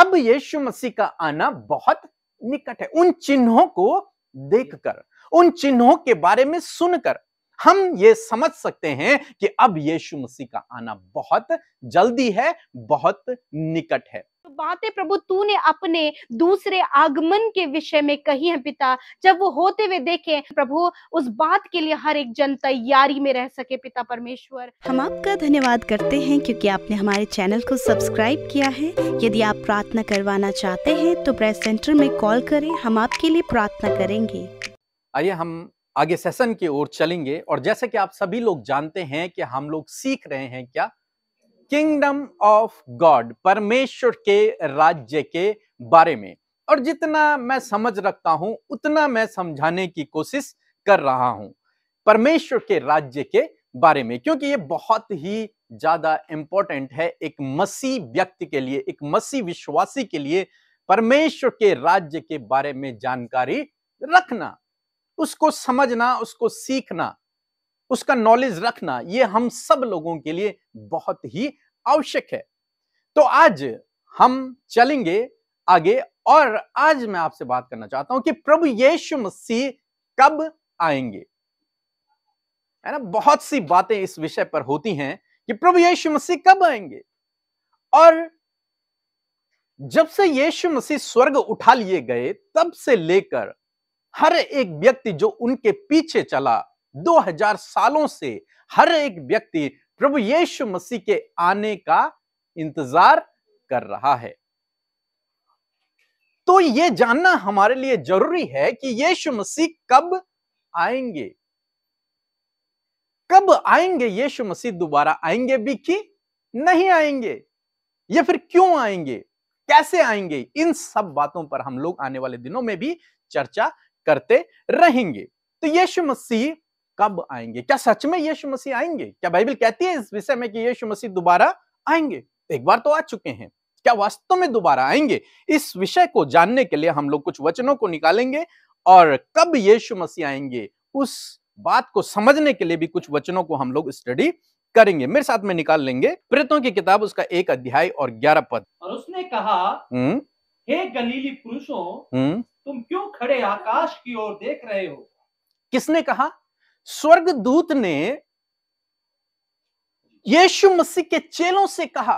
अब यीशु मसीह का आना बहुत निकट है उन चिन्हों को देखकर उन चिन्हों के बारे में सुनकर हम ये समझ सकते हैं कि अब यीशु मसीह का आना बहुत जल्दी है बहुत निकट है तो बातें प्रभु तूने अपने दूसरे आगमन के विषय में कही है पिता जब वो होते हुए देखें प्रभु उस बात के लिए हर एक जन तैयारी में रह सके पिता परमेश्वर हम आपका धन्यवाद करते हैं क्योंकि आपने हमारे चैनल को सब्सक्राइब किया है यदि आप प्रार्थना करवाना चाहते हैं तो प्रेस सेंटर में कॉल करें हम आपके लिए प्रार्थना करेंगे आइए हम आगे सेशन की ओर चलेंगे और जैसे कि आप सभी लोग जानते हैं कि हम लोग सीख रहे हैं क्या किंगडम ऑफ गॉड परमेश्वर के राज्य के बारे में और जितना मैं समझ रखता हूं उतना मैं समझाने की कोशिश कर रहा हूं परमेश्वर के राज्य के बारे में क्योंकि ये बहुत ही ज्यादा इंपॉर्टेंट है एक मसीह व्यक्ति के लिए एक मसीह विश्वासी के लिए परमेश्वर के राज्य के बारे में जानकारी रखना उसको समझना उसको सीखना उसका नॉलेज रखना ये हम सब लोगों के लिए बहुत ही आवश्यक है तो आज हम चलेंगे आगे और आज मैं आपसे बात करना चाहता हूं कि प्रभु यीशु मसीह कब आएंगे है ना बहुत सी बातें इस विषय पर होती हैं कि प्रभु यीशु मसीह कब आएंगे और जब से यीशु मसीह स्वर्ग उठा लिए गए तब से लेकर हर एक व्यक्ति जो उनके पीछे चला 2000 सालों से हर एक व्यक्ति प्रभु यीशु मसीह के आने का इंतजार कर रहा है तो ये जानना हमारे लिए जरूरी है कि यीशु मसीह कब आएंगे कब आएंगे यीशु मसीह दोबारा आएंगे भी कि नहीं आएंगे या फिर क्यों आएंगे कैसे आएंगे इन सब बातों पर हम लोग आने वाले दिनों में भी चर्चा करते रहेंगे तो यीशु मसीह कब आएंगे क्या सच में यीशु मसीह आएंगे क्या बाइबल कहती है इस विषय में कि यीशु मसीह दोबारा आएंगे एक बार तो आ चुके हैं क्या वास्तव में दोबारा आएंगे इस विषय को जानने के लिए हम लोग कुछ वचनों को निकालेंगे और कब यीशु मसीह आएंगे उस बात को समझने के लिए भी कुछ वचनों को हम लोग स्टडी करेंगे मेरे साथ में निकाल लेंगे प्रेतों की किताब उसका एक अध्याय और ग्यारह पद और उसने कहा हम्म। हे गलीली पुरुषों हम्म। तुम क्यों खड़े आकाश की ओर देख रहे हो किसने कहा स्वर्गदूत ने यीशु मसीह के चेलों से कहा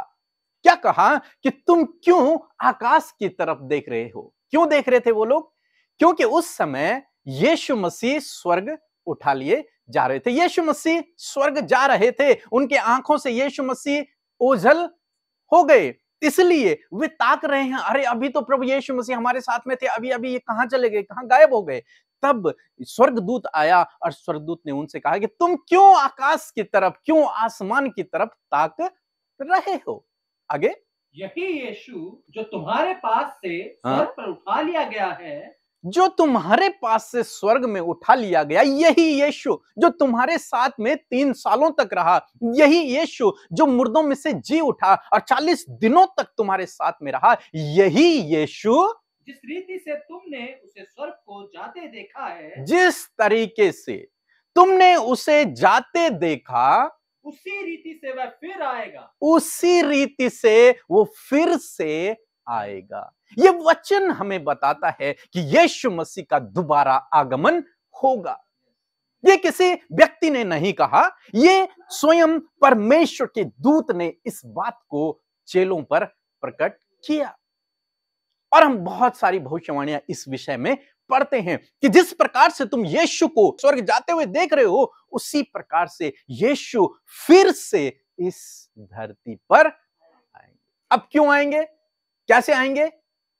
क्या कहा कि तुम क्यों आकाश की तरफ देख रहे हो क्यों देख रहे थे वो लोग क्योंकि उस समय यीशु मसीह स्वर्ग उठा लिए जा रहे थे यीशु मसीह स्वर्ग जा रहे थे उनके आंखों से यीशु मसीह ओझल हो गए इसलिए वे ताक रहे हैं अरे अभी तो प्रभु यीशु मसीह हमारे साथ में थे अभी अभी ये कहां चले गए कहां गायब हो गए तब स्वर्गदूत आया और स्वर्गदूत ने उनसे कहा कि तुम क्यों आकाश की तरफ क्यों आसमान की तरफ ताक रहे हो आगे यही यीशु जो तुम्हारे पास से हाँ। स्वर्ग पर उठा लिया गया है जो तुम्हारे पास से स्वर्ग में उठा लिया गया यही यीशु जो तुम्हारे साथ में तीन सालों तक रहा यही यीशु जो मुर्दों में से जी उठा और चालीस दिनों तक तुम्हारे साथ में रहा यही यीशु जिस रीति से तुमने उसे स्वर्ग को जाते देखा है जिस तरीके से तुमने उसे जाते देखा उसी रीति से वह फिर आएगा उसी रीति से वो फिर से आएगा ये वचन हमें बताता है कि यीशु मसीह का दोबारा आगमन होगा ये किसी व्यक्ति ने नहीं कहा ये स्वयं परमेश्वर के दूत ने इस बात को चेलों पर प्रकट किया और हम बहुत सारी भविष्यवाणियां इस विषय में पढ़ते हैं कि जिस प्रकार से तुम यीशु को स्वर्ग जाते हुए देख रहे हो उसी प्रकार से यीशु फिर से इस धरती पर आएंगे अब क्यों आएंगे कैसे आएंगे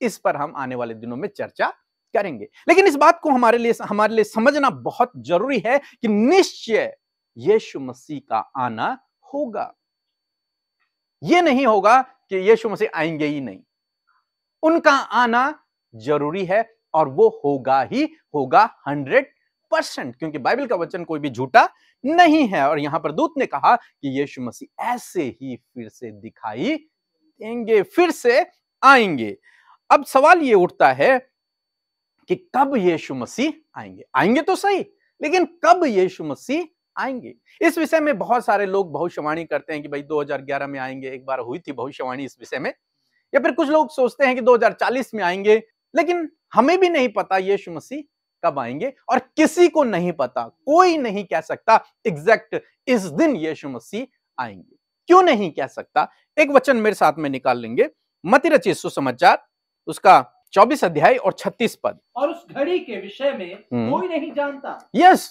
इस पर हम आने वाले दिनों में चर्चा करेंगे लेकिन इस बात को हमारे लिए हमारे लिए समझना बहुत जरूरी है कि निश्चय यीशु मसीह का आना होगा यह नहीं होगा कि यीशु मसीह आएंगे ही नहीं उनका आना जरूरी है और वो होगा ही होगा हंड्रेड परसेंट क्योंकि बाइबल का वचन कोई भी झूठा नहीं है और यहां पर दूत ने कहा कि यीशु मसीह ऐसे ही फिर से दिखाई देंगे फिर से आएंगे अब सवाल ये उठता है कि कब यीशु मसीह आएंगे आएंगे तो सही लेकिन कब यीशु मसीह आएंगे इस विषय में बहुत सारे लोग भविष्यवाणी करते हैं कि भाई 2011 में आएंगे एक बार हुई थी भविष्यवाणी इस विषय में या फिर कुछ लोग सोचते हैं कि 2040 में आएंगे लेकिन हमें भी नहीं पता यीशु मसीह कब आएंगे और किसी को नहीं पता कोई नहीं कह सकता एग्जैक्ट इस दिन यीशु मसीह आएंगे क्यों नहीं कह सकता एक वचन मेरे साथ में निकाल लेंगे मति रचित सुसमाचार उसका चौबीस अध्याय और छत्तीस पद और उस घड़ी के विषय में हम्म। कोई नहीं जानता यस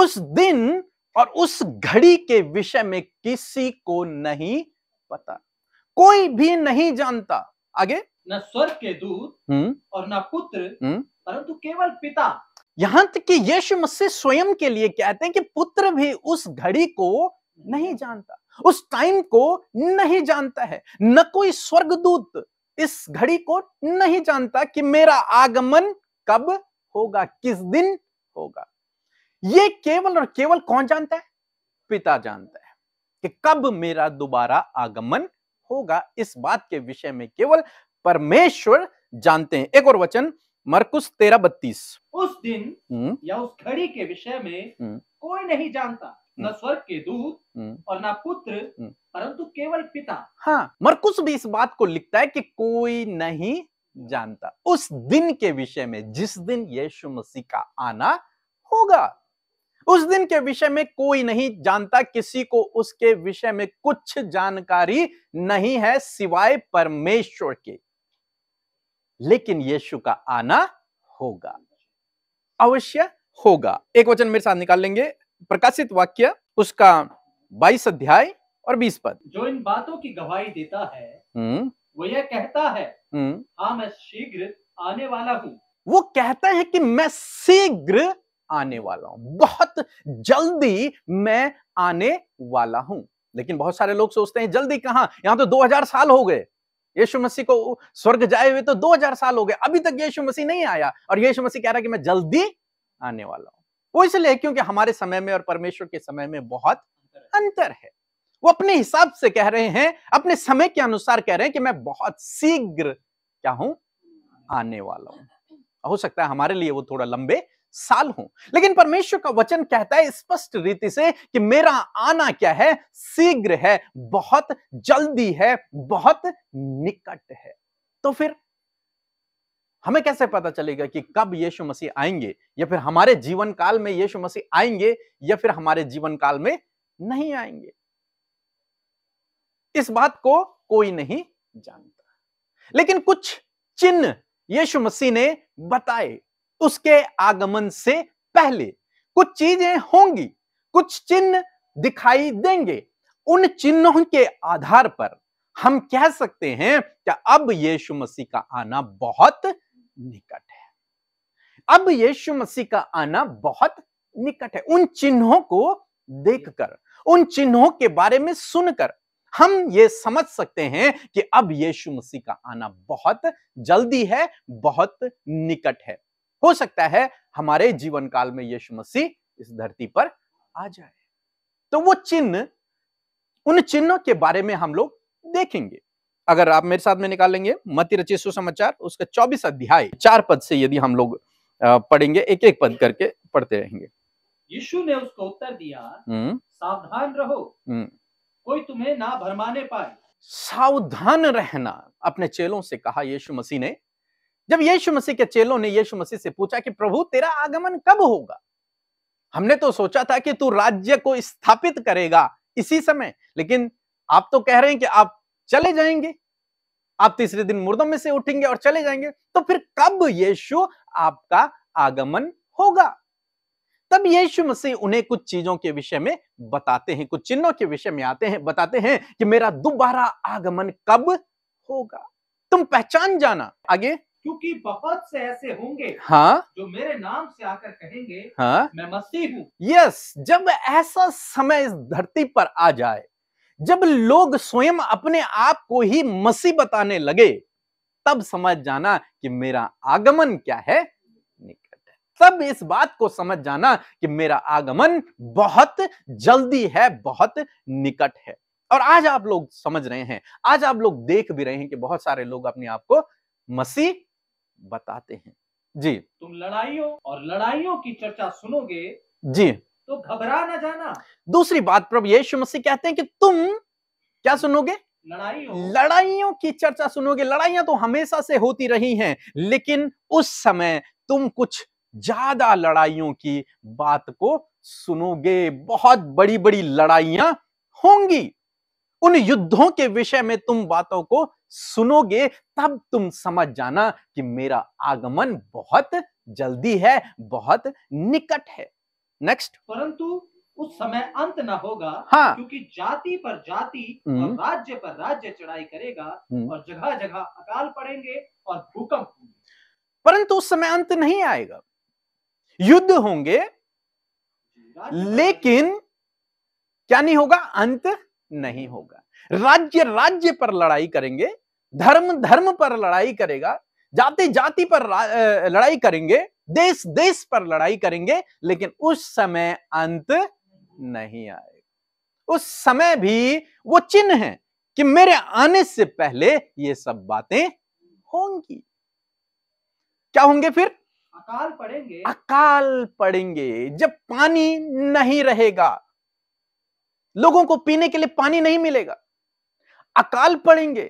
उस दिन और उस घड़ी के विषय में किसी को नहीं पता कोई भी नहीं जानता आगे न स्वर्ग के दूत हम्म। और न पुत्र हम्म। परंतु केवल पिता यहां तक कि यीशु मसीह स्वयं के लिए कहते हैं कि पुत्र भी उस घड़ी को नहीं जानता उस टाइम को नहीं जानता है न कोई स्वर्गदूत इस घड़ी को नहीं जानता कि मेरा आगमन कब होगा किस दिन होगा ये केवल और केवल कौन जानता है पिता जानता है कि कब मेरा दोबारा आगमन होगा इस बात के विषय में केवल परमेश्वर जानते हैं एक और वचन मरकुस तेरह बत्तीस उस दिन हम्म। या उस घड़ी के विषय में हम्म। कोई नहीं जानता न हम्म। स्वर्ग के दूत और न पुत्र परंतु केवल पिता हाँ मरकुस भी इस बात को लिखता है कि कोई नहीं जानता उस दिन के विषय में जिस दिन यीशु मसीह का आना होगा उस दिन के विषय में कोई नहीं जानता किसी को उसके विषय में कुछ जानकारी नहीं है सिवाय परमेश्वर के लेकिन यीशु का आना होगा अवश्य होगा एक वचन मेरे साथ निकाल लेंगे प्रकाशित वाक्य उसका बाईस अध्याय और बीस पद जो इन बातों की गवाही देता है हम्म। वो यह कहता है हम्म। हाँ मैं शीघ्र आने वाला हूँ वो कहता है कि मैं शीघ्र आने वाला हूं बहुत जल्दी मैं आने वाला हूं लेकिन बहुत सारे लोग सोचते हैं जल्दी कहां यहां तो 2000 साल हो गए यीशु मसीह को स्वर्ग जाए हुए तो 2000 साल हो गए अभी तक यीशु मसीह नहीं आया और यीशु मसीह कह रहा है कि मैं जल्दी आने वाला हूं वो इसलिए क्योंकि हमारे समय में और परमेश्वर के समय में बहुत अंतर है वो अपने हिसाब से कह रहे हैं अपने समय के अनुसार कह रहे हैं कि मैं बहुत शीघ्र क्या हूं आने वाला हूं हो सकता है हमारे लिए वो थोड़ा लंबे साल हूं लेकिन परमेश्वर का वचन कहता है स्पष्ट रीति से कि मेरा आना क्या है शीघ्र है बहुत जल्दी है बहुत निकट है तो फिर हमें कैसे पता चलेगा कि कब यीशु मसीह आएंगे या फिर हमारे जीवन काल में यीशु मसीह आएंगे या फिर हमारे जीवन काल में नहीं आएंगे इस बात को कोई नहीं जानता लेकिन कुछ चिन्ह यीशु मसीह ने बताए उसके आगमन से पहले कुछ चीजें होंगी कुछ चिन्ह दिखाई देंगे उन चिन्हों के आधार पर हम कह सकते हैं कि अब यीशु मसीह का आना बहुत निकट है अब यीशु मसीह का आना बहुत निकट है उन चिन्हों को देखकर उन चिन्हों के बारे में सुनकर हम ये समझ सकते हैं कि अब यीशु मसीह का आना बहुत जल्दी है बहुत निकट है हो सकता है हमारे जीवन काल में यीशु मसीह इस धरती पर आ जाए तो वो चिन्ह उन चिन्हों के बारे में हम लोग देखेंगे अगर आप मेरे साथ में निकालेंगे मती रचित सुसमाचार उसका चौबीस अध्याय चार पद से यदि हम लोग पढ़ेंगे एक एक पद करके पढ़ते रहेंगे यीशु ने उसको उत्तर दिया हम्म। सावधान रहो हम्म। कोई तुम्हें ना भरमाने पाए सावधान रहना अपने चेलों से कहा यीशु मसीह ने जब यीशु मसीह के चेलों ने यीशु मसीह से पूछा कि प्रभु तेरा आगमन कब होगा हमने तो सोचा था कि तू राज्य को स्थापित करेगा इसी समय लेकिन आप तो कह रहे हैं कि आप चले जाएंगे आप तीसरे दिन मुर्दों में से उठेंगे और चले जाएंगे तो फिर कब यीशु आपका आगमन होगा तब यीशु मसीह उन्हें कुछ चीजों के विषय में बताते हैं कुछ चिन्हों के विषय में आते हैं बताते हैं कि मेरा दोबारा आगमन कब होगा तुम पहचान जाना आगे क्योंकि बहुत से ऐसे होंगे हाँ जो मेरे नाम से आकर कहेंगे हाँ मैं मसीह हूँ यस जब ऐसा समय इस धरती पर आ जाए जब लोग स्वयं अपने आप को ही मसीह बताने लगे तब समझ जाना कि मेरा आगमन क्या है निकट है तब इस बात को समझ जाना कि मेरा आगमन बहुत जल्दी है बहुत निकट है और आज आप लोग समझ रहे हैं आज आप लोग देख भी रहे हैं कि बहुत सारे लोग अपने आप को मसीह बताते हैं जी तुम लड़ाइयों और लड़ाइयों की चर्चा सुनोगे जी तो घबरा ना जाना दूसरी बात प्रभु यीशु मसीह कहते हैं कि तुम क्या सुनोगे लड़ाइयों लड़ाइयों की चर्चा सुनोगे लड़ाइयां तो हमेशा से होती रही हैं लेकिन उस समय तुम कुछ ज्यादा लड़ाइयों की बात को सुनोगे बहुत बड़ी बड़ी लड़ाइयां होंगी उन युद्धों के विषय में तुम बातों को सुनोगे तब तुम समझ जाना कि मेरा आगमन बहुत जल्दी है बहुत निकट है नेक्स्ट परंतु उस समय अंत न होगा हाँ क्योंकि जाति पर जाति हम्म। और राज्य पर राज्य चढ़ाई करेगा हम्म। और जगह जगह अकाल पड़ेंगे और भूकंप परंतु उस समय अंत नहीं आएगा युद्ध होंगे लेकिन क्या नहीं होगा अंत नहीं होगा राज्य राज्य पर लड़ाई करेंगे धर्म धर्म पर लड़ाई करेगा जाति जाति पर लड़ाई करेंगे देश देश पर लड़ाई करेंगे लेकिन उस समय अंत नहीं आएगा उस समय भी वो चिन्ह है कि मेरे आने से पहले ये सब बातें होंगी क्या होंगे फिर अकाल पड़ेंगे अकाल पड़ेंगे जब पानी नहीं रहेगा लोगों को पीने के लिए पानी नहीं मिलेगा अकाल पड़ेंगे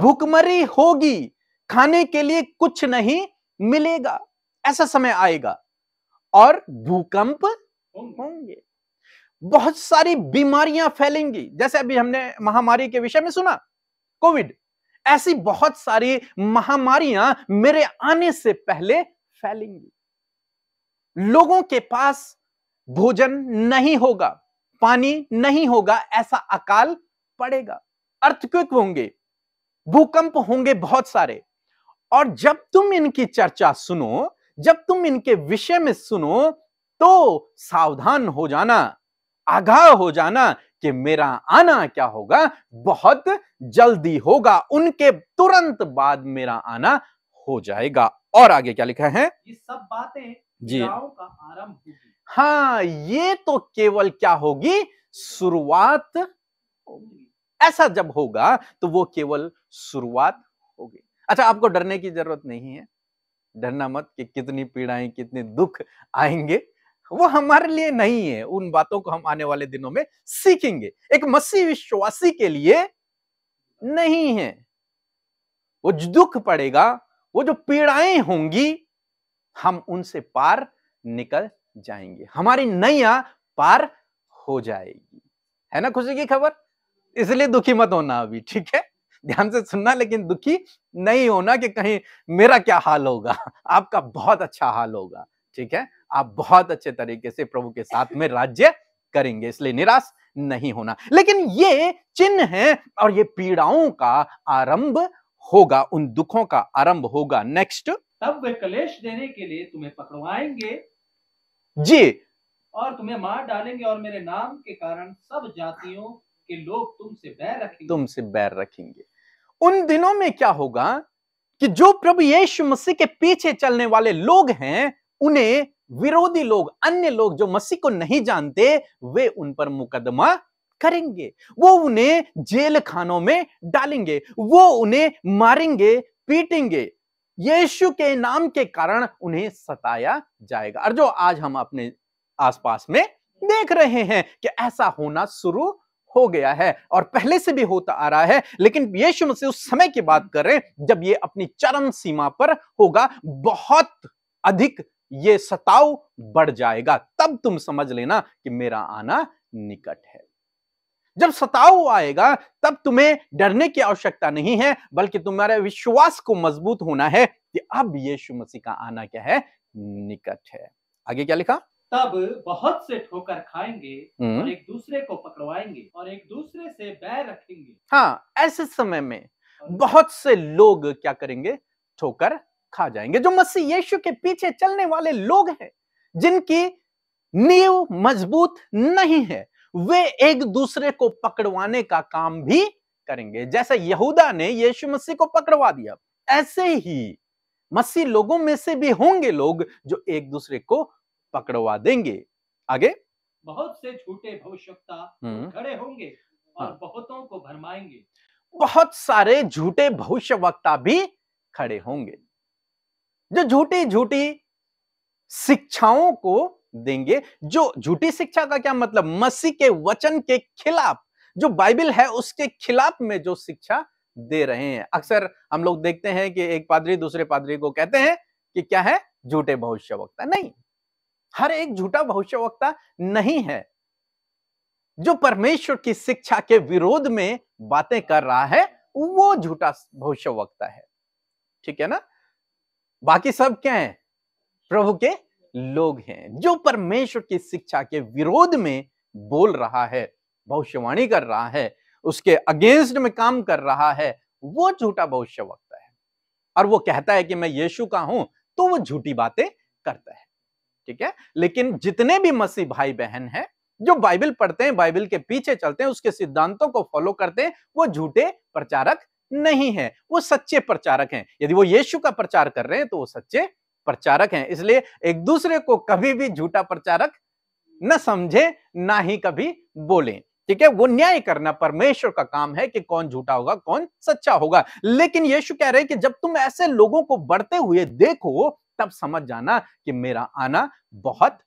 भूखमरी होगी खाने के लिए कुछ नहीं मिलेगा ऐसा समय आएगा और भूकंप होंगे बहुत सारी बीमारियां फैलेंगी जैसे अभी हमने महामारी के विषय में सुना कोविड ऐसी बहुत सारी महामारियां मेरे आने से पहले फैलेंगी लोगों के पास भोजन नहीं होगा पानी नहीं होगा ऐसा अकाल पड़ेगा अर्थक्विक होंगे भूकंप होंगे बहुत सारे और जब तुम इनकी चर्चा सुनो जब तुम इनके विषय में सुनो तो सावधान हो जाना आगाह हो जाना कि मेरा आना क्या होगा बहुत जल्दी होगा उनके तुरंत बाद मेरा आना हो जाएगा और आगे क्या लिखा है ये सब बातें जी का आरंभ हाँ ये तो केवल क्या होगी शुरुआत ऐसा जब होगा तो वो केवल शुरुआत होगी अच्छा आपको डरने की जरूरत नहीं है डरना मत कि कितनी पीड़ाएं कितने दुख आएंगे वो हमारे लिए नहीं है उन बातों को हम आने वाले दिनों में सीखेंगे एक मसीह विश्वासी के लिए नहीं है वो जो दुख पड़ेगा वो जो पीड़ाएं होंगी हम उनसे पार निकल जाएंगे हमारी नैया पार हो जाएगी है ना खुशी की खबर इसलिए दुखी मत होना अभी ठीक है ध्यान से सुनना लेकिन दुखी नहीं होना कि कहीं मेरा क्या हाल होगा आपका बहुत अच्छा हाल होगा ठीक है आप बहुत अच्छे तरीके से प्रभु के साथ में राज्य करेंगे इसलिए निराश नहीं होना लेकिन ये चिन्ह है और ये पीड़ाओं का आरंभ होगा उन दुखों का आरंभ होगा नेक्स्ट तब वे कलेश देने के लिए तुम्हें पकड़वाएंगे जी और तुम्हें मार डालेंगे और मेरे नाम के कारण सब जातियों के लोग तुमसे बैर रखेंगे तुमसे बैर रखेंगे उन दिनों में क्या होगा कि जो प्रभु यीशु मसीह के पीछे चलने वाले लोग हैं उन्हें विरोधी लोग अन्य लोग जो मसीह को नहीं जानते वे उन पर मुकदमा करेंगे वो उन्हें जेल खानों में डालेंगे वो उन्हें मारेंगे पीटेंगे यीशु के नाम के कारण उन्हें सताया जाएगा और जो आज हम अपने आसपास में देख रहे हैं कि ऐसा होना शुरू हो गया है और पहले से भी होता आ रहा है लेकिन यीशु मसीह उस समय की बात कर रहे हैं जब ये अपनी चरम सीमा पर होगा बहुत अधिक ये सताव बढ़ जाएगा तब तुम समझ लेना कि मेरा आना निकट है जब सताव आएगा तब तुम्हें डरने की आवश्यकता नहीं है बल्कि तुम्हारे विश्वास को मजबूत होना है कि अब यीशु मसीह का आना क्या है निकट है आगे क्या लिखा तब बहुत से ठोकर खाएंगे हम्म। और एक दूसरे को पकड़वाएंगे और एक दूसरे से बैर रखेंगे हाँ ऐसे समय में बहुत से लोग क्या करेंगे ठोकर खा जाएंगे जो मसीह यीशु के पीछे चलने वाले लोग हैं जिनकी नींव मजबूत नहीं है वे एक दूसरे को पकड़वाने का काम भी करेंगे जैसे यहूदा ने यीशु मसीह को पकड़वा दिया ऐसे ही मसीह लोगों में से भी होंगे लोग जो एक दूसरे को पकड़वा देंगे आगे बहुत से झूठे भविष्यवक्ता तो हम्म। खड़े होंगे और हाँ। बहुतों को भरमाएंगे बहुत सारे झूठे भविष्यवक्ता भी खड़े होंगे जो झूठी झूठी शिक्षाओं को देंगे जो झूठी शिक्षा का क्या मतलब मसीह के वचन के खिलाफ जो बाइबिल है उसके खिलाफ में जो शिक्षा दे रहे हैं अक्सर हम लोग देखते हैं कि एक पादरी दूसरे पादरी को कहते हैं कि क्या है झूठे भविष्य वक्ता नहीं हर एक झूठा भविष्य वक्ता नहीं है जो परमेश्वर की शिक्षा के विरोध में बातें कर रहा है वो झूठा भविष्य वक्ता है ठीक है ना बाकी सब क्या है प्रभु के लोग हैं जो परमेश्वर की शिक्षा के विरोध में बोल रहा है भविष्यवाणी कर रहा है उसके अगेंस्ट में काम कर रहा है वो झूठा भविष्य वक्त है और वो कहता है कि मैं यीशु का हूं तो वो झूठी बातें करता है ठीक है लेकिन जितने भी मसीह भाई बहन हैं जो बाइबल पढ़ते हैं बाइबल के पीछे चलते हैं उसके सिद्धांतों को फॉलो करते हैं वो झूठे प्रचारक नहीं है वो सच्चे प्रचारक हैं यदि वो यीशु का प्रचार कर रहे हैं तो वो सच्चे प्रचारक हैं इसलिए एक दूसरे को कभी भी झूठा प्रचारक न समझे ना ही कभी बोले ठीक है वो न्याय करना परमेश्वर का काम है कि कौन झूठा होगा कौन सच्चा होगा लेकिन यीशु कह रहे हैं कि जब तुम ऐसे लोगों को बढ़ते हुए देखो तब समझ जाना कि मेरा आना बहुत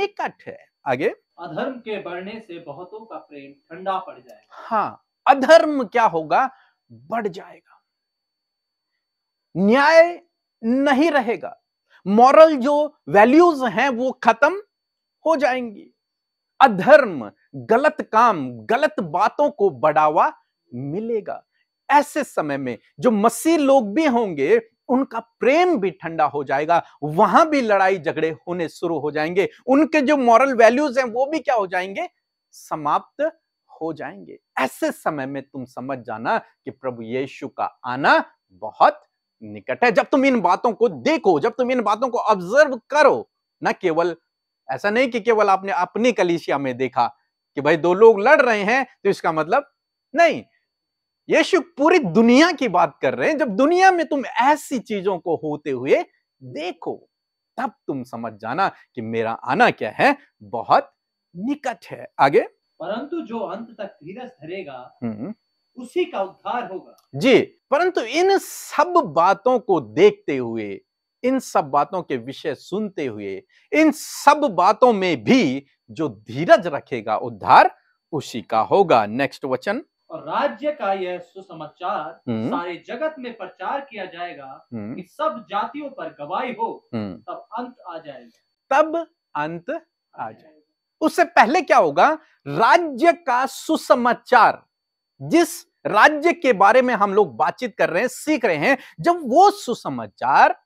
निकट है आगे अधर्म के बढ़ने से बहुतों का प्रेम ठंडा पड़ जाएगा हाँ अधर्म क्या होगा बढ़ जाएगा न्याय नहीं रहेगा मॉरल जो वैल्यूज हैं वो खत्म हो जाएंगी अधर्म गलत काम गलत बातों को बढ़ावा मिलेगा ऐसे समय में जो मसीह लोग भी होंगे उनका प्रेम भी ठंडा हो जाएगा वहां भी लड़ाई झगड़े होने शुरू हो जाएंगे उनके जो मॉरल वैल्यूज हैं वो भी क्या हो जाएंगे समाप्त हो जाएंगे ऐसे समय में तुम समझ जाना कि प्रभु यीशु का आना बहुत निकट है जब तुम इन बातों को देखो जब तुम इन बातों को ऑब्जर्व करो न केवल ऐसा नहीं कि केवल आपने अपनी कलिसिया में देखा कि भाई दो लोग लड़ रहे हैं तो इसका मतलब नहीं यीशु पूरी दुनिया की बात कर रहे हैं जब दुनिया में तुम ऐसी चीजों को होते हुए देखो तब तुम समझ जाना कि मेरा आना क्या है बहुत निकट है आगे परंतु जो अंत तक धीरज धरेगा हम्म। उसी का उद्धार होगा जी परंतु इन सब बातों को देखते हुए इन सब बातों के विषय सुनते हुए इन सब बातों में भी जो धीरज रखेगा उद्धार उसी का होगा नेक्स्ट वचन और राज्य का यह सुसमाचार हम्म। सारे जगत में प्रचार किया जाएगा हम्म। कि सब जातियों पर गवाही हो हम्म। तब अंत आ जाएगा तब अंत आ जाएगा उससे पहले क्या होगा राज्य का सुसमाचार जिस राज्य के बारे में हम लोग बातचीत कर रहे हैं सीख रहे हैं जब वो सुसमाचार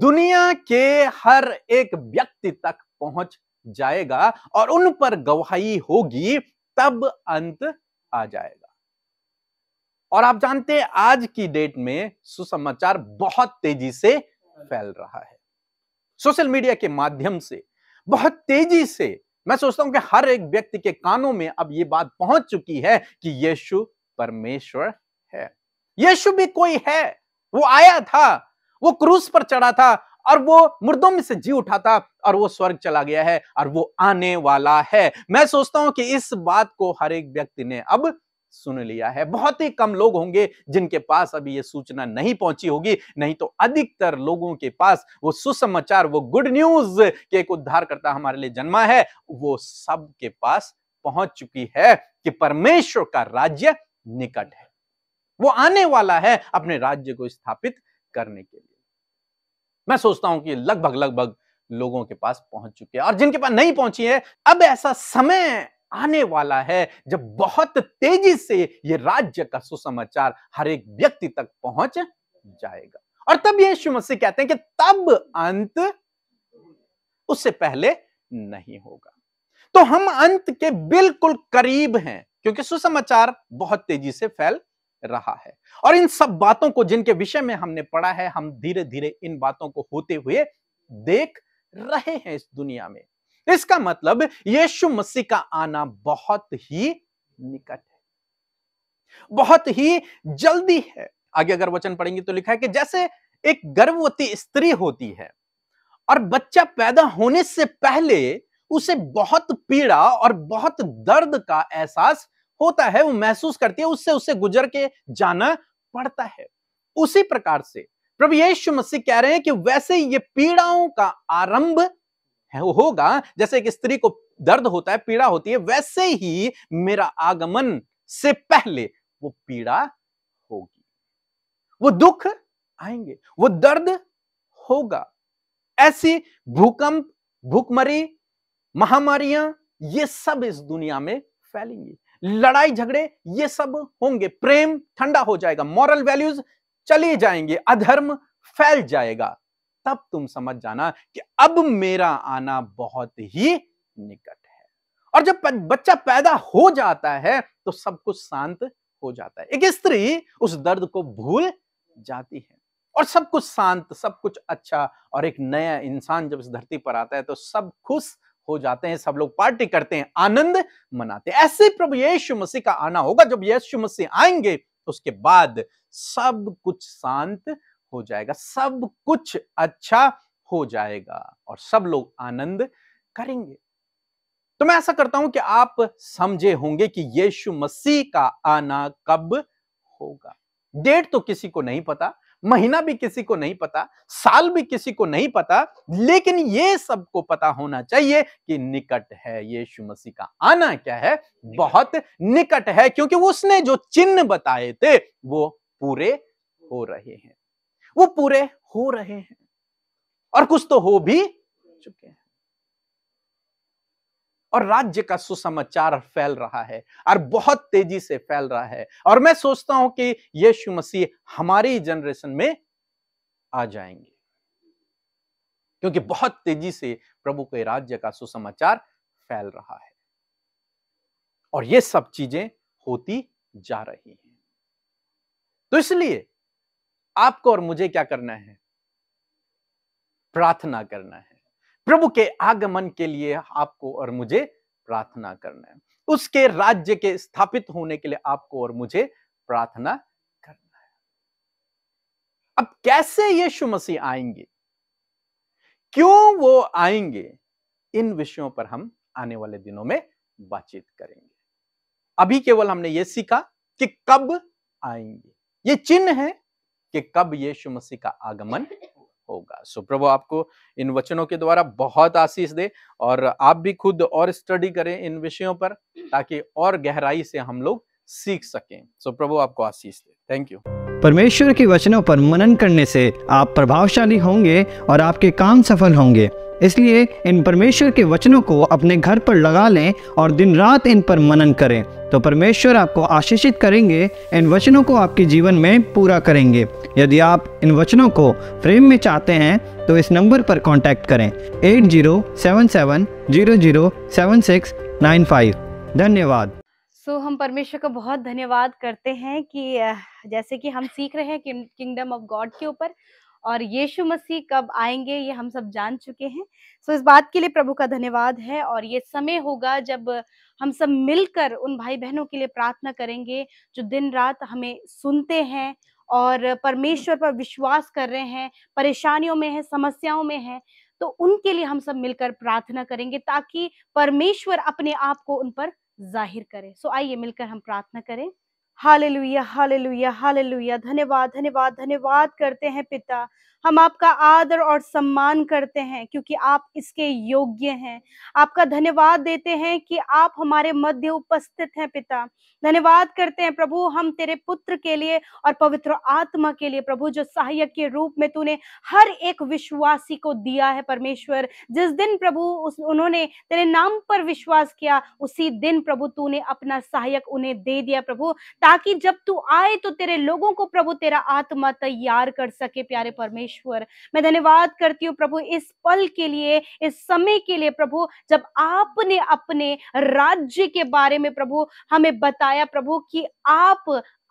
दुनिया के हर एक व्यक्ति तक पहुंच जाएगा और उन पर गवाही होगी तब अंत आ जाएगा और आप जानते हैं आज की डेट में सुसमाचार बहुत तेजी से फैल रहा है सोशल मीडिया के माध्यम से बहुत तेजी से मैं सोचता हूं कि हर एक व्यक्ति के कानों में अब ये बात पहुंच चुकी है कि यीशु परमेश्वर है यीशु भी कोई है वो आया था वो क्रूस पर चढ़ा था और वो मुर्दों में से जी उठा था और वो स्वर्ग चला गया है और वो आने वाला है मैं सोचता हूं कि इस बात को हर एक व्यक्ति ने अब सुन लिया है बहुत ही कम लोग होंगे जिनके पास अभी ये सूचना नहीं पहुंची होगी नहीं तो अधिकतर लोगों के पास वो सुसमाचार वो गुड न्यूज के एक उद्धारकर्ता हमारे लिए जन्मा है वो सबके पास पहुंच चुकी है कि परमेश्वर का राज्य निकट है वो आने वाला है अपने राज्य को स्थापित करने के लिए मैं सोचता हूं कि लगभग लगभग लोगों के पास पहुंच चुके हैं और जिनके पास नहीं पहुंची है अब ऐसा समय आने वाला है जब बहुत तेजी से ये राज्य का सुसमाचार हर एक व्यक्ति तक पहुंच जाएगा और तब यीशु मसीह कहते हैं कि तब अंत उससे पहले नहीं होगा तो हम अंत के बिल्कुल करीब हैं क्योंकि सुसमाचार बहुत तेजी से फैल रहा है और इन सब बातों को जिनके विषय में हमने पढ़ा है हम धीरे धीरे इन बातों को होते हुए देख रहे हैं इस दुनिया में इसका मतलब यीशु मसीह का आना बहुत ही निकट है बहुत ही जल्दी है आगे अगर वचन पढ़ेंगे तो लिखा है कि जैसे एक गर्भवती स्त्री होती है और बच्चा पैदा होने से पहले उसे बहुत पीड़ा और बहुत दर्द का एहसास होता है वो महसूस करती है उससे उससे गुजर के जाना पड़ता है उसी प्रकार से प्रभु यीशु मसीह कह रहे हैं कि वैसे ये पीड़ाओं का आरंभ होगा जैसे एक स्त्री को दर्द होता है पीड़ा होती है वैसे ही मेरा आगमन से पहले वो पीड़ा होगी वो दुख आएंगे वो दर्द होगा ऐसी भूकंप भूखमरी महामारियां ये सब इस दुनिया में फैलेंगी लड़ाई झगड़े ये सब होंगे प्रेम ठंडा हो जाएगा मॉरल वैल्यूज चले जाएंगे अधर्म फैल जाएगा तब तुम समझ जाना कि अब मेरा आना बहुत ही निकट है और जब बच्चा पैदा हो जाता है तो सब कुछ शांत हो जाता है एक स्त्री उस दर्द को भूल जाती है और सब कुछ शांत सब कुछ अच्छा और एक नया इंसान जब इस धरती पर आता है तो सब खुश हो जाते हैं सब लोग पार्टी करते हैं आनंद मनाते हैं ऐसे प्रभु यीशु मसीह का आना होगा जब यीशु मसीह आएंगे उसके बाद सब कुछ शांत हो जाएगा सब कुछ अच्छा हो जाएगा और सब लोग आनंद करेंगे तो मैं ऐसा करता हूं कि आप समझे होंगे कि यीशु मसीह का आना कब होगा डेट तो किसी को नहीं पता महीना भी किसी को नहीं पता साल भी किसी को नहीं पता लेकिन ये सबको पता होना चाहिए कि निकट है यीशु मसीह का आना क्या है बहुत निकट है क्योंकि उसने जो चिन्ह बताए थे वो पूरे हो रहे हैं वो पूरे हो रहे हैं और कुछ तो हो भी चुके हैं और राज्य का सुसमाचार फैल रहा है और बहुत तेजी से फैल रहा है और मैं सोचता हूं कि यीशु मसीह हमारी जनरेशन में आ जाएंगे क्योंकि बहुत तेजी से प्रभु के राज्य का सुसमाचार फैल रहा है और ये सब चीजें होती जा रही हैं तो इसलिए आपको और मुझे क्या करना है प्रार्थना करना है प्रभु के आगमन के लिए आपको और मुझे प्रार्थना करना है उसके राज्य के स्थापित होने के लिए आपको और मुझे प्रार्थना करना है अब कैसे यीशु मसीह आएंगे क्यों वो आएंगे इन विषयों पर हम आने वाले दिनों में बातचीत करेंगे अभी केवल हमने ये सीखा कि कब आएंगे ये चिन्ह है कि कब यीशु मसीह का आगमन होगा सो प्रभु आपको इन वचनों के द्वारा बहुत आशीष दे और आप भी खुद और स्टडी करें इन विषयों पर ताकि और गहराई से हम लोग सीख सकें सो प्रभु आपको आशीष दे थैंक यू परमेश्वर के वचनों पर मनन करने से आप प्रभावशाली होंगे और आपके काम सफल होंगे इसलिए इन परमेश्वर के वचनों को अपने घर पर लगा लें और दिन रात इन पर मनन करें तो परमेश्वर आपको आशीषित करेंगे इन वचनों को आपके जीवन में पूरा करेंगे यदि आप इन वचनों को फ्रेम में चाहते हैं तो इस नंबर पर कॉन्टैक्ट करें eight zero seven seven zero zero seven six nine five धन्यवाद सो so, हम परमेश्वर का बहुत धन्यवाद करते हैं कि जैसे कि हम सीख रहे हैं किंगडम ऑफ गॉड के ऊपर और यीशु मसीह कब आएंगे ये हम सब जान चुके हैं सो इस बात के लिए प्रभु का धन्यवाद है और ये समय होगा जब हम सब मिलकर उन भाई बहनों के लिए प्रार्थना करेंगे जो दिन रात हमें सुनते हैं और परमेश्वर पर विश्वास कर रहे हैं परेशानियों में है समस्याओं में है तो उनके लिए हम सब मिलकर प्रार्थना करेंगे ताकि परमेश्वर अपने आप को उन पर जाहिर करे सो आइए मिलकर हम प्रार्थना करें हालेलुया हालेलुया हालेलुया धन्यवाद धन्यवाद धन्यवाद करते हैं पिता हम आपका आदर और सम्मान करते हैं क्योंकि आप इसके योग्य हैं आपका धन्यवाद देते हैं कि आप हमारे मध्य उपस्थित हैं पिता धन्यवाद करते हैं प्रभु हम तेरे पुत्र के लिए और पवित्र आत्मा के लिए प्रभु जो सहायक के रूप में तूने हर एक विश्वासी को दिया है परमेश्वर जिस दिन प्रभु उस उन्होंने तेरे नाम पर विश्वास किया उसी दिन प्रभु तूने अपना सहायक उन्हें दे दिया प्रभु ताकि जब तू आए तो तेरे लोगों को प्रभु तेरा आत्मा तैयार कर सके प्यारे परमेश्वर परमेश्वर मैं धन्यवाद करती हूँ प्रभु इस पल के लिए इस समय के लिए प्रभु जब आपने अपने राज्य के बारे में प्रभु हमें बताया प्रभु कि आप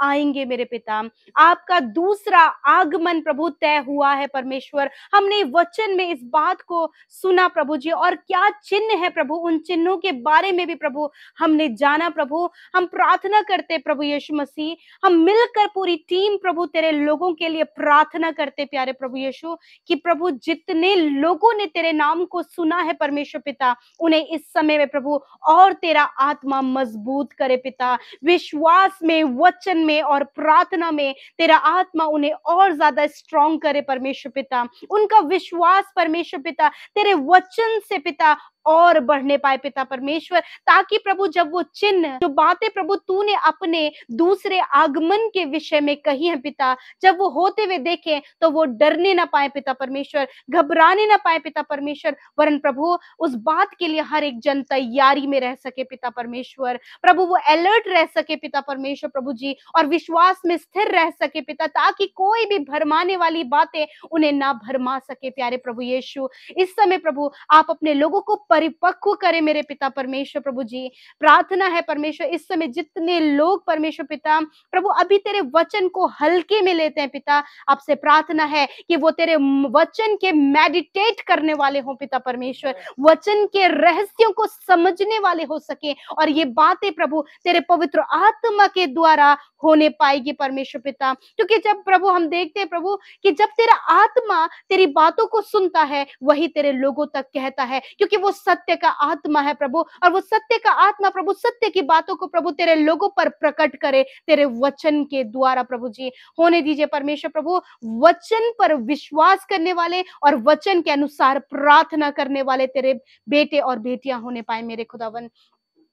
आएंगे मेरे पिता आपका दूसरा आगमन प्रभु तय हुआ है परमेश्वर हमने वचन में इस बात को सुना प्रभु जी और क्या चिन्ह है प्रभु उन चिन्हों के बारे में भी प्रभु हमने जाना प्रभु हम प्रार्थना करते प्रभु यीशु मसीह हम मिलकर पूरी टीम प्रभु तेरे लोगों के लिए प्रार्थना करते प्यारे प्रभु यीशु कि प्रभु जितने लोगों ने तेरे नाम को सुना है परमेश्वर पिता उन्हें इस समय में प्रभु और तेरा आत्मा मजबूत करे पिता विश्वास में वचन में में और प्रार्थना में तेरा आत्मा उन्हें और ज्यादा स्ट्रॉन्ग करे परमेश्वर पिता उनका विश्वास परमेश्वर पिता तेरे वचन से पिता और बढ़ने पाए पिता परमेश्वर ताकि प्रभु जब वो चिन्ह जो बातें प्रभु तूने अपने दूसरे आगमन के विषय में कही है पिता जब वो होते हुए देखें तो वो डरने ना पाए पिता परमेश्वर घबराने ना पाए पिता परमेश्वर वरन प्रभु उस बात के लिए हर एक जन तैयारी में रह सके पिता परमेश्वर प्रभु वो अलर्ट रह सके पिता परमेश्वर प्रभु जी और विश्वास में स्थिर रह सके पिता ताकि कोई भी भरमाने वाली बातें उन्हें ना भरमा सके प्यारे प्रभु यीशु इस समय प्रभु आप अपने लोगों को परिपक्व करे मेरे पिता परमेश्वर प्रभु जी प्रार्थना है परमेश्वर इस समय जितने लोग परमेश्वर पिता प्रभु अभी तेरे वचन को हल्के में लेते हैं पिता आपसे प्रार्थना है कि वो तेरे वचन के मेडिटेट करने वाले हों पिता परमेश्वर वचन के रहस्यों को समझने वाले हो सके और ये बातें प्रभु तेरे पवित्र आत्मा के द्वारा होने पाएगी परमेश्वर पिता क्योंकि जब प्रभु हम देखते हैं प्रभु कि जब तेरा आत्मा तेरी बातों को सुनता है वही तेरे लोगों तक कहता है क्योंकि वो सत्य का आत्मा है प्रभु और वो सत्य का आत्मा प्रभु सत्य की बातों को प्रभु तेरे लोगों पर प्रकट करे तेरे वचन के द्वारा प्रभु जी होने दीजिए परमेश्वर प्रभु वचन पर विश्वास करने वाले और वचन के अनुसार प्रार्थना करने वाले तेरे बेटे और बेटियां होने पाए मेरे खुदावन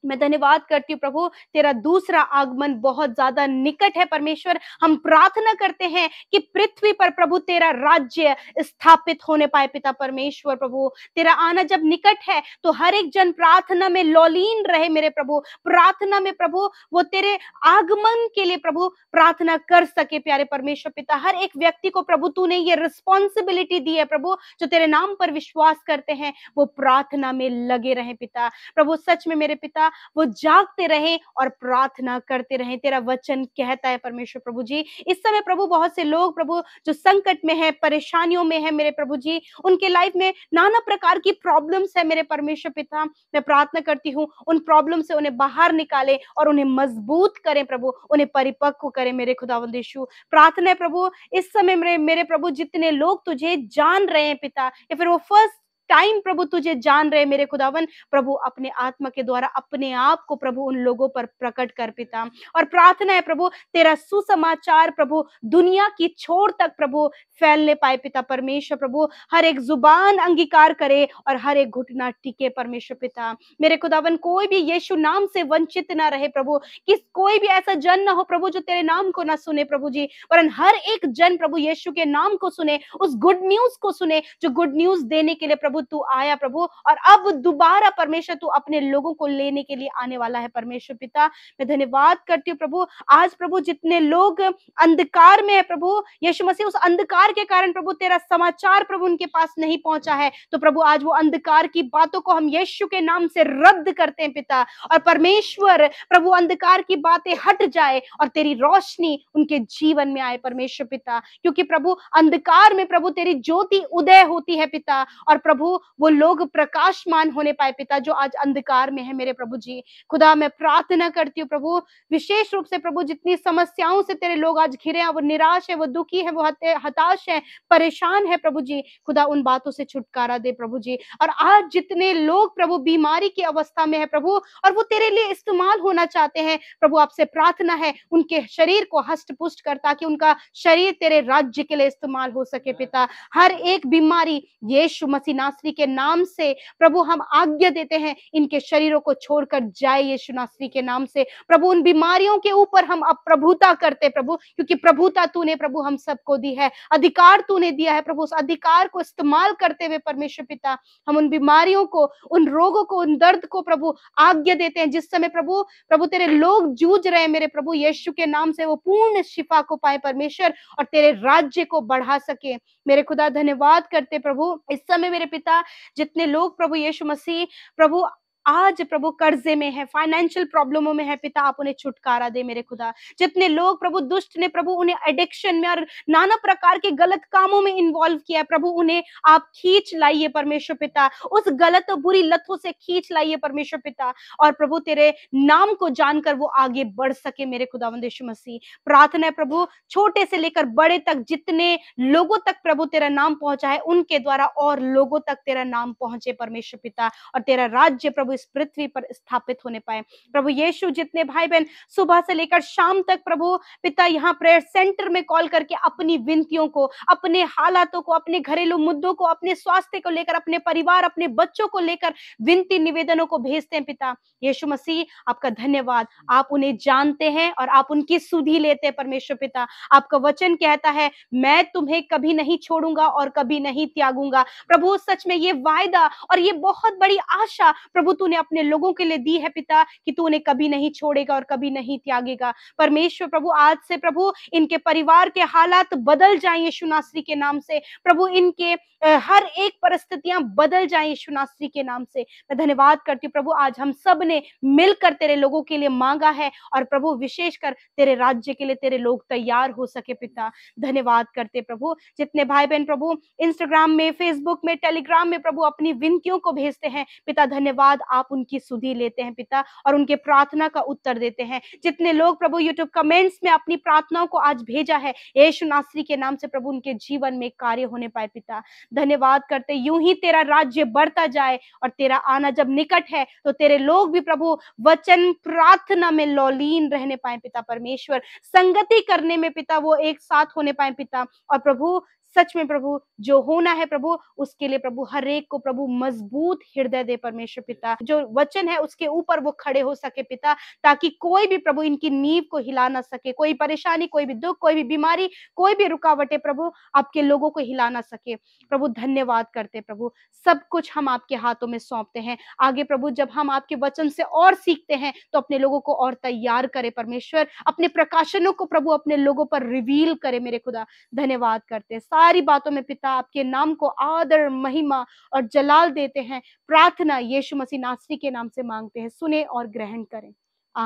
मैं धन्यवाद करती हूँ प्रभु तेरा दूसरा आगमन बहुत ज्यादा निकट है परमेश्वर हम प्रार्थना करते हैं कि पृथ्वी पर प्रभु तेरा राज्य स्थापित होने पाए पिता परमेश्वर प्रभु तेरा आना जब निकट है तो हर एक जन प्रार्थना में लौलीन रहे मेरे प्रभु प्रार्थना में प्रभु वो तेरे आगमन के लिए प्रभु प्रार्थना कर सके प्यारे परमेश्वर पिता हर एक व्यक्ति को प्रभु तूने ये रिस्पॉन्सिबिलिटी दी है प्रभु जो तेरे नाम पर विश्वास करते हैं वो प्रार्थना में लगे रहे पिता प्रभु सच में मेरे पिता वो जागते रहे और प्रार्थना करते रहे तेरा वचन कहता है परमेश्वर प्रभु जी इस समय प्रभु बहुत से लोग प्रभु जो संकट में है परेशानियों में है मेरे प्रभु जी उनके लाइफ में नाना प्रकार की प्रॉब्लम्स है मेरे परमेश्वर पिता मैं प्रार्थना करती हूँ उन प्रॉब्लम से उन्हें बाहर निकाले और उन्हें मजबूत करें प्रभु उन्हें परिपक्व करें मेरे खुदावंदेशु प्रार्थना प्रभु इस समय मेरे मेरे प्रभु जितने लोग तुझे जान रहे हैं पिता या फिर वो फर्स्ट टाइम प्रभु तुझे जान रहे मेरे खुदावन प्रभु अपने आत्मा के द्वारा अपने आप को प्रभु उन लोगों पर प्रकट कर पिता और प्रार्थना है प्रभु तेरा सुसमाचार प्रभु दुनिया की छोर तक प्रभु फैलने पाए पिता परमेश्वर प्रभु हर एक जुबान अंगीकार करे और हर एक घुटना टिके परमेश्वर पिता मेरे खुदावन कोई भी यीशु नाम से वंचित ना रहे प्रभु कि कोई भी ऐसा जन ना हो प्रभु जो तेरे नाम को ना सुने प्रभु जी पर हर एक जन प्रभु यीशु के नाम को सुने उस गुड न्यूज को सुने जो गुड न्यूज देने के लिए प्रभु प्रभु तू आया प्रभु और अब दोबारा परमेश्वर तू अपने लोगों को लेने के लिए आने वाला है परमेश्वर पिता मैं धन्यवाद करती हूँ प्रभु आज प्रभु जितने लोग अंधकार में है प्रभु यीशु मसीह उस अंधकार के कारण प्रभु तेरा समाचार प्रभु उनके पास नहीं पहुंचा है तो प्रभु आज वो अंधकार की बातों को हम यीशु के नाम से रद्द करते हैं पिता और परमेश्वर प्रभु अंधकार की बातें हट जाए और तेरी रोशनी उनके जीवन में आए परमेश्वर पिता क्योंकि प्रभु अंधकार में प्रभु तेरी ज्योति उदय होती है पिता और प्रभु प्रभु वो लोग प्रकाशमान होने पाए पिता जो आज अंधकार में है मेरे प्रभु जी खुदा मैं प्रार्थना करती हूँ प्रभु विशेष रूप से प्रभु जितनी समस्याओं से तेरे लोग आज घिरे हैं वो निराश है वो दुखी है वो हताश है परेशान है प्रभु जी खुदा उन बातों से छुटकारा दे प्रभु जी और आज जितने लोग प्रभु बीमारी की अवस्था में है प्रभु और वो तेरे लिए इस्तेमाल होना चाहते हैं प्रभु आपसे प्रार्थना है उनके शरीर को हष्ट पुष्ट कर ताकि उनका शरीर तेरे राज्य के लिए इस्तेमाल हो सके पिता हर एक बीमारी यीशु मसीह नासरी के नाम से प्रभु हम आज्ञा देते हैं इनके शरीरों को छोड़कर जाए यीशु नासरी के नाम से प्रभु उन बीमारियों के ऊपर हम अब प्रभुता करते प्रभु क्योंकि प्रभुता तूने प्रभु हम सबको दी है अधिकार तूने दिया है प्रभु उस अधिकार को इस्तेमाल करते हुए परमेश्वर पिता हम उन बीमारियों को उन रोगों को उन दर्द को प्रभु आज्ञा देते हैं जिस समय प्रभु प्रभु तेरे लोग जूझ रहे हैं मेरे प्रभु यीशु के नाम से वो पूर्ण शिफा को पाए परमेश्वर और तेरे राज्य को बढ़ा सके मेरे खुदा धन्यवाद करते प्रभु इस समय मेरे पिता पिता जितने लोग प्रभु यीशु मसीह प्रभु आज प्रभु कर्जे में है फाइनेंशियल प्रॉब्लमों में है पिता आप उन्हें छुटकारा दे मेरे खुदा जितने लोग प्रभु दुष्ट ने प्रभु उन्हें एडिक्शन में और नाना प्रकार के गलत कामों में इन्वॉल्व किया है प्रभु उन्हें आप खींच लाइए परमेश्वर पिता उस गलत और बुरी लतों से खींच लाइए परमेश्वर पिता और प्रभु तेरे नाम को जानकर वो आगे बढ़ सके मेरे खुदा वंदेश मसीह प्रार्थना है प्रभु छोटे से लेकर बड़े तक जितने लोगों तक प्रभु तेरा नाम पहुंचा है उनके द्वारा और लोगों तक तेरा नाम पहुंचे परमेश्वर पिता और तेरा राज्य प्रभु इस पृथ्वी पर स्थापित होने पाए प्रभु यीशु जितने भाई बहन सुबह से लेकर शाम तक प्रभु पिता यहाँ प्रेयर सेंटर में कॉल करके अपनी विनतियों को अपने हालातों को अपने घरेलू मुद्दों को अपने स्वास्थ्य को लेकर अपने परिवार अपने बच्चों को लेकर विनती निवेदनों को भेजते हैं पिता यीशु मसीह आपका धन्यवाद आप उन्हें जानते हैं और आप उनकी सुधि लेते हैं परमेश्वर पिता आपका वचन कहता है मैं तुम्हें कभी नहीं छोड़ूंगा और कभी नहीं त्यागूंगा प्रभु सच में ये वायदा और ये बहुत बड़ी आशा प्रभु तू तूने अपने लोगों के लिए दी है पिता कि तू उन्हें कभी नहीं छोड़ेगा और कभी नहीं त्यागेगा परमेश्वर प्रभु आज से प्रभु इनके परिवार के हालात बदल जाए यीशु नासरी के नाम से प्रभु इनके हर एक परिस्थितियां बदल जाए यीशु नासरी के नाम से मैं धन्यवाद करती हूँ प्रभु आज हम सब ने मिलकर तेरे लोगों के लिए मांगा है और प्रभु विशेषकर तेरे राज्य के लिए तेरे लोग तैयार हो सके पिता धन्यवाद करते प्रभु जितने भाई बहन प्रभु इंस्टाग्राम में फेसबुक में टेलीग्राम में प्रभु अपनी विनतियों को भेजते हैं पिता धन्यवाद आप उनकी सुधी लेते हैं पिता और उनके प्रार्थना का उत्तर देते हैं जितने लोग प्रभु यूट्यूब कमेंट्स में अपनी प्रार्थनाओं को आज भेजा है यशु नासरी के नाम से प्रभु उनके जीवन में कार्य होने पाए पिता धन्यवाद करते यूं ही तेरा राज्य बढ़ता जाए और तेरा आना जब निकट है तो तेरे लोग भी प्रभु वचन प्रार्थना में लौलीन रहने पाए पिता परमेश्वर संगति करने में पिता वो एक साथ होने पाए पिता और प्रभु सच में प्रभु जो होना है प्रभु उसके लिए प्रभु हर एक को प्रभु मजबूत हृदय दे परमेश्वर पिता जो वचन है उसके ऊपर वो खड़े हो सके पिता ताकि कोई भी प्रभु इनकी नींव को हिला ना सके कोई परेशानी कोई भी दुख कोई भी बीमारी कोई भी रुकावटे प्रभु आपके लोगों को हिला ना सके प्रभु धन्यवाद करते प्रभु सब कुछ हम आपके हाथों में सौंपते हैं आगे प्रभु जब हम आपके वचन से और सीखते हैं तो अपने लोगों को और तैयार करे परमेश्वर अपने प्रकाशनों को प्रभु अपने लोगों पर रिवील करे मेरे खुदा धन्यवाद करते हैं सारी बातों में पिता आपके नाम को आदर महिमा और जलाल देते हैं प्रार्थना यीशु मसीह नासरी के नाम से मांगते हैं सुने और ग्रहण करें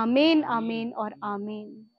आमेन आमेन और आमेन